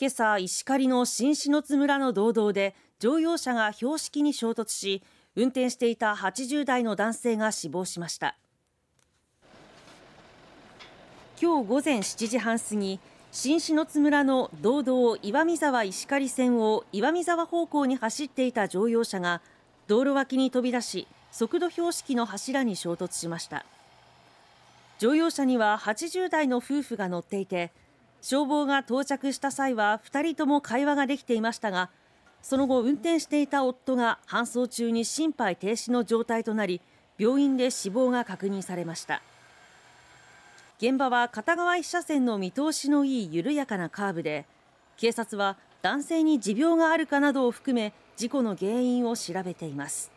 今朝石狩の新篠津村の道道で乗用車が標識に衝突し運転していた80代の男性が死亡しました今日午前7時半過ぎ新篠津村の道道岩見沢石狩線を岩見沢方向に走っていた乗用車が道路脇に飛び出し速度標識の柱に衝突しました乗用車には80代の夫婦が乗っていて消防が到着した際は2人とも会話ができていましたがその後運転していた夫が搬送中に心肺停止の状態となり病院で死亡が確認されました現場は片側1車線の見通しのいい緩やかなカーブで警察は男性に持病があるかなどを含め事故の原因を調べています